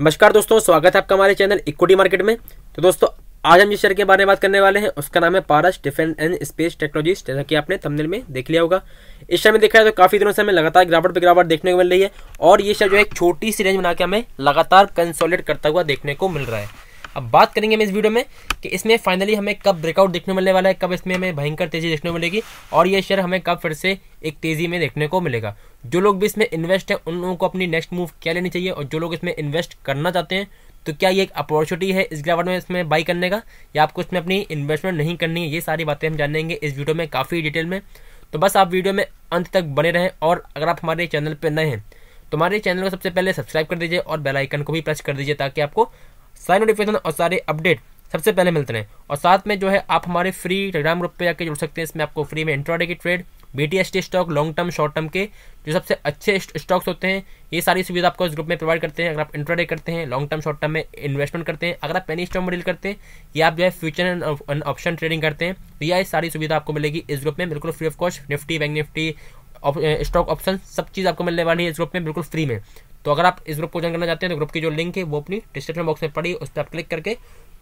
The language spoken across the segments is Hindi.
नमस्कार दोस्तों स्वागत है आपका हमारे चैनल इक्विटी मार्केट में तो दोस्तों आज हम जिस शेयर के बारे में बात करने वाले हैं उसका नाम है Paras defence and space technology जैसा कि आपने थंबनेल में देख लिया होगा इस शेयर में देखा है तो काफी दिनों से हमें लगातार गिरावट पर गिरावट देखने को मिल रही है और ये शेयर जो है छोटी सी रेंज बना के हमें लगातार कंसोलिडेट करता हुआ देखने को मिल रहा है अब बात करेंगे हम इस वीडियो में कि इसमें फाइनली हमें कब ब्रेकआउट देखने मिलने वाला है कब इसमें हमें भयंकर तेज़ी देखने मिलेगी और ये शेयर हमें कब फिर से एक तेज़ी में देखने को मिलेगा जो लोग भी इसमें इन्वेस्ट है उन लोगों को अपनी नेक्स्ट मूव क्या लेनी चाहिए और जो लोग इसमें इन्वेस्ट करना चाहते हैं तो क्या ये एक अपॉर्चुनिटी है इस गिरावट में इसमें बाई करने का या आपको इसमें अपनी इन्वेस्टमेंट नहीं करनी है ये सारी बातें हम जानेंगे इस वीडियो में काफ़ी डिटेल में तो बस आप वीडियो में अंत तक बने रहें और अगर आप हमारे चैनल पर नए हैं तो हमारे चैनल को सबसे पहले सब्सक्राइब कर दीजिए और बेल आइकन को भी प्रेस कर दीजिए ताकि आपको सारी नोटिफिकेशन और सारे अपडेट सबसे पहले मिलते हैं और साथ में जो है आप हमारे फ्री टेलीग्राम ग्रुप पे जाकर जुड़ सकते हैं इसमें आपको फ्री में इंट्रोडे की trade B T S T stock long term short term के जो सबसे अच्छे स्टॉक्स होते हैं ये सारी सुविधा आपको इस ग्रुप में प्रोवाइड करते हैं अगर आप इंट्राडे करते हैं लॉन्ग टर्म शॉर्ट टर्म में इन्वेस्टमेंट करते हैं अगर आप पेनी स्टॉक में डील करते हैं या आप जो है फ्यूचर एंड ऑप्शन ट्रेडिंग करते हैं तो यह सारी सुविधा आपको मिलेगी इस ग्रुप में बिल्कुल free of cost Nifty bank Nifty stock option सब चीज़ आपको मिलने वाली है इस ग्रुप में बिल्कुल फ्री में तो अगर आप इस ग्रुप को ज्वाइन करना चाहते हैं तो ग्रुप की जो लिंक है वो अपनी डिस्क्रिप्शन बॉक्स में पड़ी उस पर आप क्लिक करके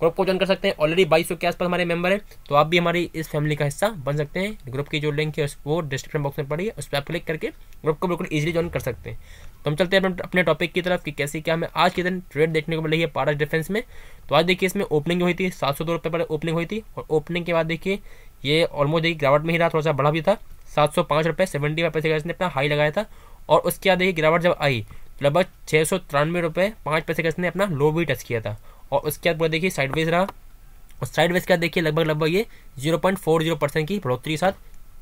ग्रुप को ज्वाइन कर सकते हैं ऑलरेडी बाईस के आसपास हमारे मेंबर हैं तो आप भी हमारी इस फैमिली का हिस्सा बन सकते हैं ग्रुप की जो लिंक है वो डिस्क्रिप्शन बॉक्स में पड़ी है उस पर आप क्लिक करके ग्रुप को बिल्कुल ईजिली ज्वाइन कर सकते हैं तो हम चलते हैं अपने टॉपिक की तरफ कि कैसे क्या हमें आज के दिन ट्रेड देखने को मिल रही है पारस डिफेंस में तो आज देखिए इसमें ओपनिंग हुई थी सात सौ दो रुपये पर ओपनिंग हुई थी और ओपनिंग के बाद देखिए ये ऑलमोस्ट देखिए गिरावट में ही रहा थोड़ा सा बढ़ा भी था सात सौ पाँच रुपये सेवेंटी फाइव पैसे का इसने अपना हाई लगाया था और उसके बाद देखिए गिरावट जब आई लगभग छः सौ तिरानवे रुपये पाँच पैसे का इसने अपना लो भी टच किया था और उसके बाद पूरा देखिए साइडवेज रहा और साइडवेज का देखिए लगभग लगभग ये zero point four zero percent की बढ़ोतरी के साथ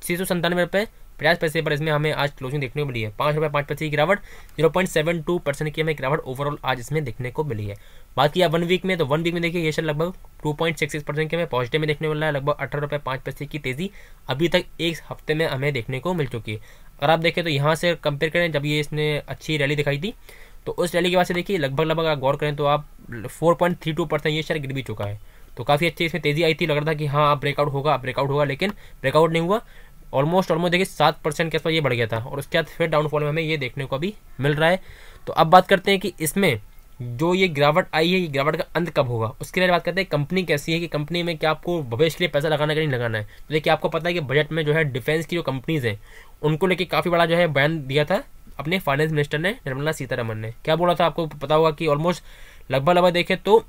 छः सौ संतानवे रुपये पचास पैसे पर इसमें हमें आज क्लोजिंग देखने को मिली है पाँच रुपये पाँच पैसे की गिरावट zero point seven two percent की हमें गिरावट ओवरऑल आज इसमें देखने को मिली है बात किया वन वीक में तो वन वीक में देखिए ये शेयर लगभग two point six six percent के हमें पॉजिटिव में देखने को मिला है लगभग अठारह रुपये पाँच पैसे की तेज़ी अभी तक एक हफ्ते में हमें देखने को मिल चुकी है अगर आप देखें तो यहाँ से कंपेयर करें जब ये इसने अच्छी रैली दिखाई थी तो उस रैली के बाद से देखिए लगभग लगभग अगर गौर करें तो आप four point three two percent ये शेयर गिर भी चुका है तो काफ़ी अच्छी इसमें तेज़ी आई थी लग रहा था कि हाँ आप ब्रेकआउट होगा ब्रेकआउट होगा लेकिन ब्रेकआउट नहीं हुआ ऑलमोस्ट ऑलमोस्ट देखिए सात परसेंट के आसपास ये बढ़ गया था और उसके बाद फिर डाउनफॉल में हमें ये देखने को अभी मिल रहा है तो अब बात करते हैं कि इसमें जो ये गिरावट आई है ये गिरावट का अंत कब होगा उसके लिए बात करते हैं कंपनी कैसी है कि कंपनी में क्या आपको भविष्य के लिए पैसा लगाना कि नहीं लगाना है तो देखिए आपको पता है कि बजट में जो है डिफेंस की जो कंपनीज़ हैं उनको लेके काफ़ी बड़ा जो है बयान दिया था अपने फाइनेंस मिनिस्टर ने निर्मला सीतारमन ने क्या बोला था आपको पता होगा कि ऑलमोस्ट लगभग लगभग देखें तो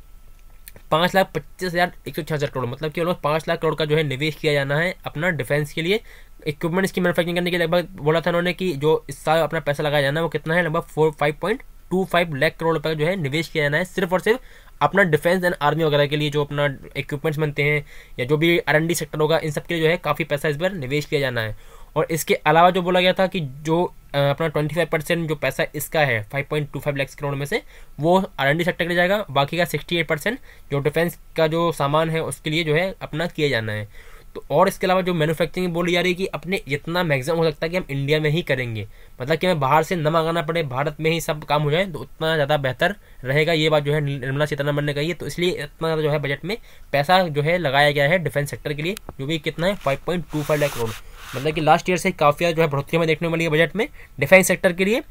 पाँच लाख पच्चीस हज़ार एक सौ छियासठ करोड़ मतलब कि ऑलमोस्ट पाँच लाख करोड़ का जो है निवेश किया जाना है अपना डिफेंस के लिए इक्विपमेंट्स की मैनुफैक्चरिंग करने के लिए लगभग बोला था उन्होंने कि जो इस साल अपना पैसा लगाया जाना है वो कितना है लगभग four five point two five lakh crore रुपये का जो है निवेश किया जाना है सिर्फ और सिर्फ अपना डिफेंस एंड आर्मी वगैरह के लिए जो अपना इक्विपमेंट्स बनते हैं या जो भी आर सेक्टर होगा इन सब के लिए जो है काफ़ी पैसा इस बार निवेश किया जाना है और इसके अलावा जो बोला गया था कि जो अपना फाइव परसेंट जो पैसा इसका है फाइव लाख करोड़ में से वो आर सेक्टर के लिए जाएगा बाकी का एट परसेंट जो डिफेंस का जो सामान है उसके लिए जो है अपना किया जाना है तो और इसके अलावा जो मैन्युफैक्चरिंग बोली जा रही है कि अपने इतना मैक्सिमम हो सकता है कि हम इंडिया में ही करेंगे मतलब कि हमें बाहर से न मंगाना पड़े भारत में ही सब काम हो जाए तो उतना ज़्यादा बेहतर रहेगा ये बात जो है निर्मला सीतारमन ने कही है तो इसलिए इतना ज़्यादा जो है बजट में पैसा जो है लगाया गया है डिफेंस सेक्टर के लिए जो कि कितना है five point two five lakh crore मतलब कि लास्ट ईयर से काफ़ी जो है बढ़ोतरी हमें देखने वाली है बजट में डिफेंस सेक्टर के लिए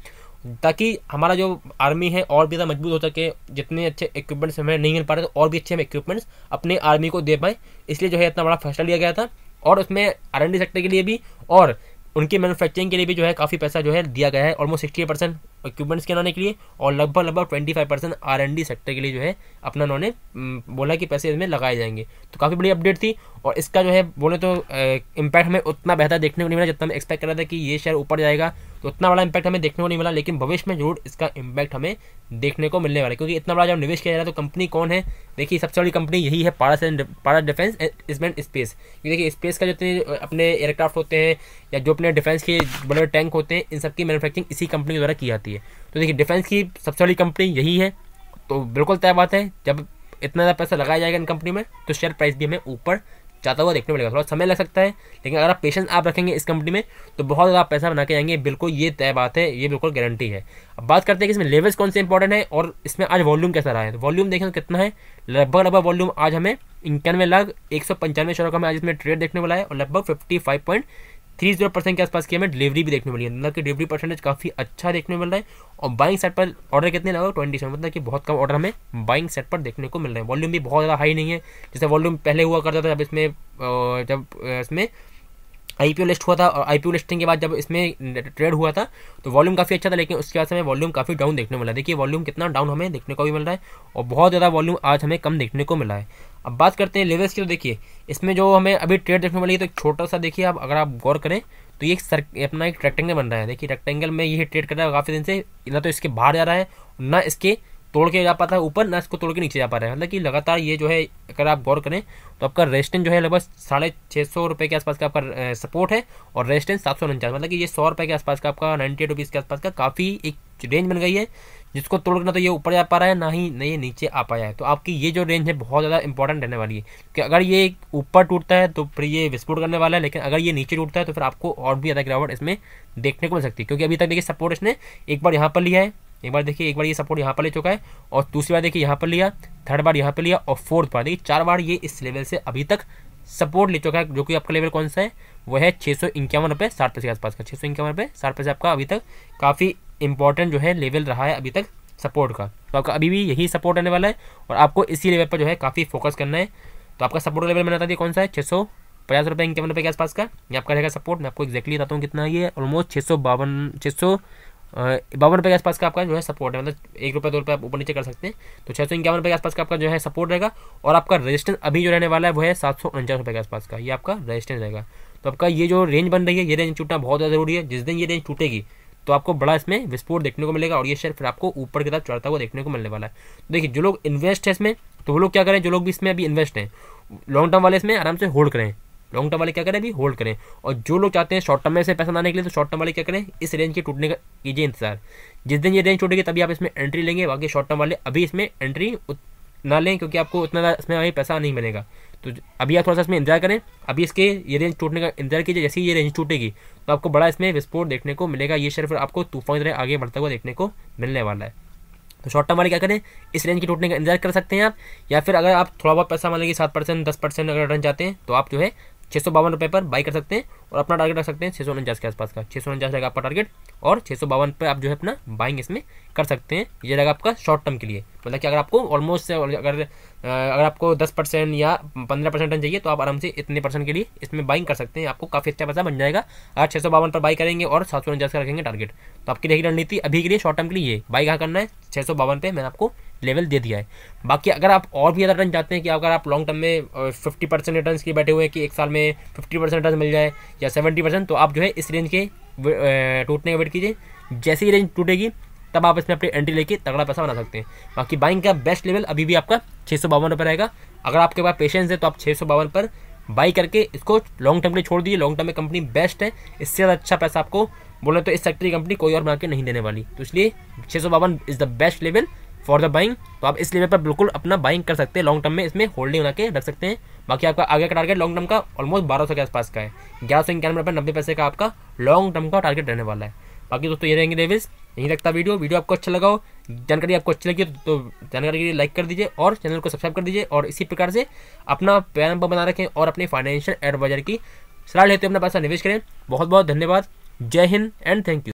ताकि हमारा जो आर्मी है और भी ज़्यादा मजबूत हो सके जितने अच्छे इक्विपमेंट्स हमें नहीं मिल पा रहे तो और भी अच्छे हम इक्विपमेंट्स अपने आर्मी को दे पाएँ इसलिए जो है इतना बड़ा फैसला लिया गया था और उसमें आर सेक्टर के लिए भी और उनकी मैनुफैक्चरिंग के लिए भी जो है काफ़ी पैसा जो है दिया गया है ऑलमोस्ट सिक्सटी परसेंट इक्विपमेंट्स के इन्होंने के लिए और लगभग लगभग twenty five percent R and D sector के लिए जो है अपना उन्होंने बोला कि पैसे इसमें लगाए जाएंगे तो काफ़ी बड़ी अपडेट थी और इसका जो है बोले तो इम्पैक्ट हमें उतना बेहतर देखने को नहीं मिला जितना हम एक्सपेक्ट कर रहा था कि ये शेयर ऊपर जाएगा तो उतना बड़ा इम्पैक्ट हमें देखने को नहीं मिला लेकिन भविष्य में जरूर इसका इम्पैक्ट हमें देखने को मिलने वाला है क्योंकि इतना बड़ा जब निवेश किया जा रहा है तो कंपनी कौन है देखिए सबसे बड़ी कंपनी यही है पारा पारा डिफेंस इसमें स्पेस देखिए स्पेस का जितने अपने एयरक्राफ्ट होते हैं या जो अपने डिफेंस के बड़े टैंक होते हैं इन सबकी मैनुफैक्चरिंग इसी कंपनी द्वारा की जाती है होती है तो देखिए डिफेंस की सबसे बड़ी कंपनी यही है तो बिल्कुल तय बात है जब इतना ज़्यादा पैसा लगाया जाएगा इन कंपनी में तो शेयर प्राइस भी हमें ऊपर जाता हुआ देखने मिलेगा थोड़ा समय लग सकता है लेकिन अगर आप पेशेंस आप रखेंगे इस कंपनी में तो बहुत ज़्यादा पैसा बना के जाएंगे बिल्कुल ये तय बात है ये बिल्कुल गारंटी है अब बात करते हैं कि इसमें लेवल्स कौन से इंपॉर्टेंट है और इसमें आज वॉल्यूम कैसा रहा है तो वॉल्यूम देखें तो कितना है लगभग लगभग वॉल्यूम आज हमें इक्यानवे लाख एक सौ पंचानवे शेयरों का हमें आज इसमें ट्रेड देखने वाला है और लगभग fifty five point three zero percent के आसपास की हमें डिलीवरी भी देखने मिली है मतलब कि डिलीवरी परसेंटेज काफ़ी अच्छा देखने मिल रहा है और बाइंग सेट पर ऑर्डर कितने लगा ट्वेंटी सेवन मतलब कि बहुत कम ऑर्डर हमें बाइंग सेट पर देखने को मिल रहा है वॉल्यूम भी बहुत ज़्यादा हाई नहीं है जैसे वॉल्यूम पहले हुआ करता था जब इसमें जब इसमें आई पी लिस्ट हुआ था और आई पी लिस्टिंग के बाद जब इसमें ट्रेड हुआ था तो वॉल्यूम काफ़ी अच्छा था लेकिन उसके बाद हमें वॉल्यूम काफ़ी डाउन देखने मिला देखिए वॉल्यूम कितना डाउन हमें देखने को भी मिल रहा है और बहुत ज़्यादा वॉल्यूम आज हमें कम देखने को मिला है अब बात करते हैं लेवल्स की तो देखिए इसमें जो हमें अभी ट्रेड देखने मिली है तो छोटा सा देखिए आप अगर आप गौर करें तो ये सर अपना एक रेक्टेंगल बन रहा है देखिए रेक्टेंगल में ये ट्रेड कर रहा है काफ़ी दिन से ना तो इसके बाहर जा रहा है ना इसके तोड़ के जा पाता है ऊपर ना इसको तोड़ के नीचे जा पा रहा है मतलब कि लगातार ये जो है अगर आप गौर करें तो आपका रेजिस्टेंस जो है लगभग साढ़े छः सौ रुपये के आसपास का आपका सपोर्ट है और रेजिस्टेंस सात सौ उनचास मतलब कि ये सौ रुपये के आसपास का आपका नाइन्टी एट रुपीज़ के आसपास का काफ़ी एक रेंज बन गई है जिसको तोड़ ना तो ये ऊपर जा पा रहा है ना ही ना ये नीचे आ पाया है तो आपकी ये जो रेंज है बहुत ज़्यादा इंपॉर्टेंट रहने वाली है कि अगर ये ऊपर टूटता है तो फिर ये विस्फोट करने वाला है लेकिन अगर ये नीचे टूटता है तो फिर आपको और भी ज़्यादा गिरावट इसमें देखने को मिल सकती है क्योंकि अभी तक देखिए सपोर्ट इसने एक बार यहाँ पर लिया है एक बार देखिए एक बार ये सपोर्ट यहाँ पर ले चुका है और दूसरी बार देखिए यहाँ पर लिया थर्ड बार यहाँ पर लिया और फोर्थ बार देखिए चार बार ये इस लेवल से अभी तक सपोर्ट ले चुका है जो कि आपका लेवल कौन सा है वो है छः सौ इक्यावन रुपये साठ पैसे के आसपास का छः सौ इक्यावन रुपये साठ पैसे आपका अभी तक काफ़ी इंपॉर्टेंट जो है लेवल रहा है अभी तक सपोर्ट का तो आपका अभी भी यही सपोर्ट आने वाला है और आपको इसी लेवल पर जो है काफ़ी फोकस करना है तो आपका सपोर्ट लेवल मैंने बता दिया कौन सा है छः सौ पचास रुपये इक्यावन रुपये के आसपास का ये आपका रहेगा सपोर्ट मैं आपको एक्जैक्टली बताता हूँ कितना ये ऑलमोस्ट छः सौ बावन छः सौ बावन रुपये के आसपास का आपका जो है सपोर्ट है मतलब एक रुपये दो रुपये आप ऊपर नीचे कर सकते हैं तो छः सौ इक्यावन रुपये के आसपास का आपका जो है सपोर्ट रहेगा और आपका रेजिस्टेंस अभी जो रहने वाला है वो है सात सौ उनचास रुपये के आसपास का ये आपका रेजिस्टेंस रहेगा तो आपका ये जो रेंज बन रही है ये रेंज टूटना बहुत ज़्यादा जरूरी है जिस दिन ये रेंज टूटेगी तो आपको बड़ा इसमें विस्फोट देखने को मिलेगा और ये शेयर फिर आपको ऊपर की तरफ चढ़ता हुआ देखने को मिलने वाला है तो देखिए जो लोग इन्वेस्ट है इसमें तो वो लोग क्या करें जो लोग भी इसमें अभी इन्वेस्ट हैं लॉन्ग टर्म वाले इसमें आराम से होल्ड करें लॉन्ग टर्म वाले क्या करें अभी होल्ड करें और जो लोग चाहते हैं शॉर्ट टर्म में से पैसा लाने के लिए तो शॉर्ट टर्म वाले क्या करें इस रेंज के टूटने का कीजिए इंतजार जिस दिन ये रेंज टूटेगी तभी आप इसमें एंट्री लेंगे बाकी शॉर्ट टर्म वाले अभी इसमें एंट्री ना लें क्योंकि आपको उतना इसमें अभी पैसा नहीं मिलेगा तो अभी आप थोड़ा सा इसमें इंतजार करें अभी इसके ये रेंज टूटने का इंतजार कीजिए जैसे ही ये रेंज टूटेगी तो आपको बड़ा इसमें विस्फोट देखने को मिलेगा ये शेयर फिर आपको तूफान की तरह आगे बढ़ता हुआ देखने को मिलने वाला है तो शॉर्ट टर्म वाले क्या करें इस रेंज के टूटने का इंतजार कर सकते हैं आप या फिर अगर आप थोड़ा बहुत पैसा मान लेंगे सात परसेंट दस परसेंट अगर रन जाते हैं तो आप जो है छः सौ बावन रुपये पर बाई कर सकते हैं और अपना टारगेट रख सकते हैं छः सौ उनचास के आसपास का छः सौ उनचास रहेगा आपका टारगेट और छः सौ बावन पर आप जो है अपना बाइंग इसमें कर सकते हैं ये रहेगा आपका शॉर्ट टर्म के लिए मतलब कि अगर आपको ऑलमोस्ट अगर अगर आपको दस परसेंट या पंद्रह परसेंट चाहिए तो आप आराम से इतने परसेंट के लिए इसमें बाइंग कर सकते हैं आपको काफ़ी अच्छा पैसा बन जाएगा अगर छः सौ बावन पर बाई करेंगे और सात सौ उनचास का रखेंगे टारगेट तो आपकी रहेगी रणनीति अभी के लिए शॉर्ट टर्म के लिए बाई कहाँ करना है छः सौ बावन पर मैंने आपको लेवल दे दिया है बाकी अगर आप और भी ज़्यादा रिटर्न चाहते हैं कि अगर आप लॉन्ग टर्म में फिफ्टी परसेंट रिटर्न के बैठे हुए हैं कि एक साल में फिफ्टी परसेंट रिटर्न मिल जाए या सेवेंटी परसेंट तो आप जो है इस रेंज के टूटने का वेट कीजिए जैसे ही रेंज टूटेगी तब आप इसमें अपनी एंट्री लेके तगड़ा पैसा बना सकते हैं बाकी बाइंग का बेस्ट लेवल अभी भी आपका छः सौ बावन रुपये रहेगा अगर आपके पास पेशेंस है तो आप छः सौ बावन पर बाई करके इसको लॉन्ग टर्म के लिए छोड़ दीजिए लॉन्ग टर्म में कंपनी बेस्ट है इससे ज़्यादा अच्छा पैसा आपको बोले तो इस सेक्टर की कंपनी कोई और बना के नहीं देने वाली तो इसलिए छः सौ बावन is the best level for the buying तो आप इस लेवल पर बिल्कुल अपना बाइंग कर सकते हैं लॉन्ग टर्म में इसमें होल्डिंग बना के रख सकते हैं बाकी आपका आगे का टारगेट लॉन्ग टर्म का ऑलमोस्ट बारह सौ के आसपास का है ग्यारह सौ इक्यानवे रुपये नब्बे पैसे का आपका लॉन्ग टर्म का टारगेट रहने वाला है बाकी दोस्तों ये रहेंगे लेवल्स यहीं लगता वीडियो वीडियो आपको अच्छा लगाओ जानकारी आपको अच्छी लगी तो जानकारी के लिए लाइक कर दीजिए और चैनल को सब्सक्राइब कर दीजिए और इसी प्रकार से अपना पैन नंबर बना रखें और अपने फाइनेंशियल एडवाइजर की सलाह लेते हुए अपना पैसा निवेश करें बहुत बहुत धन्यवाद जय हिंद एंड थैंक यू